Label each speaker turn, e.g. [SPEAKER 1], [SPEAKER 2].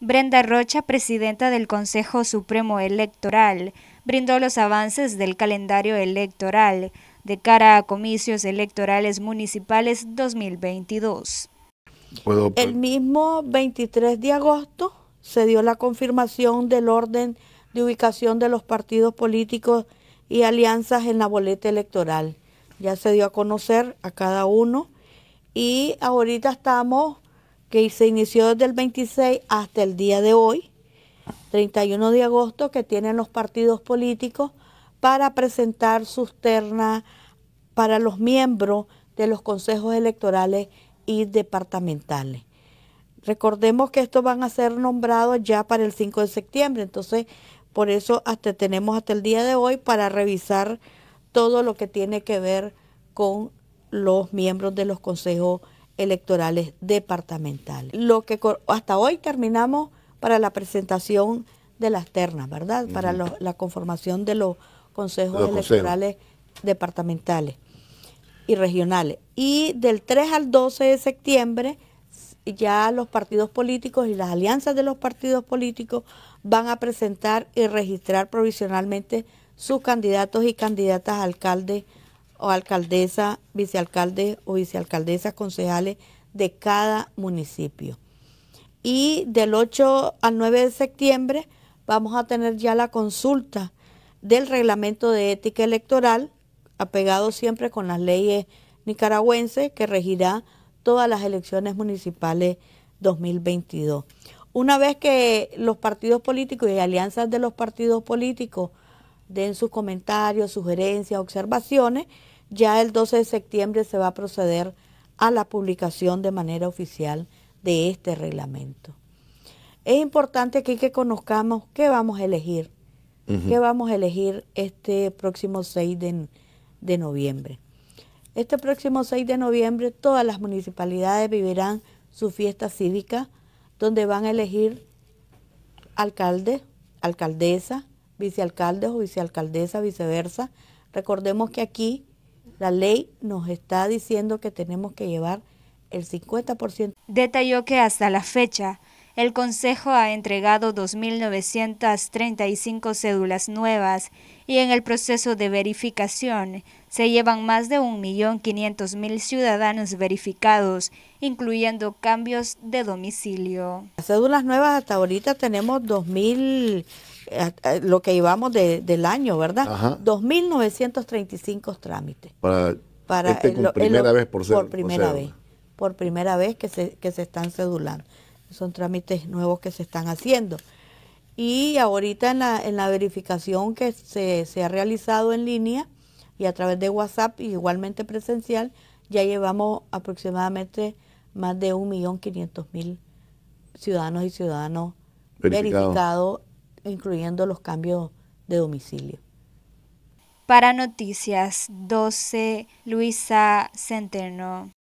[SPEAKER 1] Brenda Rocha, presidenta del Consejo Supremo Electoral, brindó los avances del calendario electoral de cara a comicios electorales municipales 2022. Pues, El mismo 23 de agosto se dio la confirmación del orden de
[SPEAKER 2] ubicación de los partidos políticos y alianzas en la boleta electoral. Ya se dio a conocer a cada uno y ahorita estamos que se inició desde el 26 hasta el día de hoy, 31 de agosto, que tienen los partidos políticos para presentar sus ternas para los miembros de los consejos electorales y departamentales. Recordemos que estos van a ser nombrados ya para el 5 de septiembre, entonces por eso hasta tenemos hasta el día de hoy para revisar todo lo que tiene que ver con los miembros de los consejos electorales electorales departamentales. Lo que hasta hoy terminamos para la presentación de las ternas, ¿verdad? Para la conformación de los consejos electorales departamentales y regionales. Y del 3 al 12 de septiembre ya los partidos políticos y las alianzas de los partidos políticos van a presentar y registrar provisionalmente sus candidatos y candidatas a alcalde o alcaldesa, vicealcaldes o vicealcaldesas concejales de cada municipio. Y del 8 al 9 de septiembre vamos a tener ya la consulta del reglamento de ética electoral, apegado siempre con las leyes nicaragüenses que regirá todas las elecciones municipales 2022. Una vez que los partidos políticos y alianzas de los partidos políticos den sus comentarios, sugerencias, observaciones. Ya el 12 de septiembre se va a proceder a la publicación de manera oficial de este reglamento. Es importante aquí que conozcamos qué vamos a elegir, qué vamos a elegir este próximo 6 de, de noviembre. Este próximo 6 de noviembre todas las municipalidades vivirán su fiesta cívica donde van a elegir alcalde, alcaldesa, vicealcaldes o vicealcaldesa, viceversa. Recordemos que aquí la ley nos está diciendo
[SPEAKER 1] que tenemos que llevar el 50%. Detalló que hasta la fecha el Consejo ha entregado 2.935 cédulas nuevas y en el proceso de verificación se llevan más de 1.500.000 ciudadanos verificados, incluyendo cambios de domicilio.
[SPEAKER 2] Las cédulas nuevas hasta ahorita tenemos 2.000 eh, eh, lo que llevamos del año, ¿verdad? 2.935 trámites. Para, para este primera vez por, por primera vez. Por primera vez que se, que se están cedulando son trámites nuevos que se están haciendo. Y ahorita en la, verificación que se, ha realizado en línea y a través de WhatsApp y igualmente presencial, ya llevamos aproximadamente más de 1.500.000 ciudadanos y ciudadanos verificados, incluyendo los cambios de domicilio.
[SPEAKER 1] Para Noticias 12, Luisa Centeno.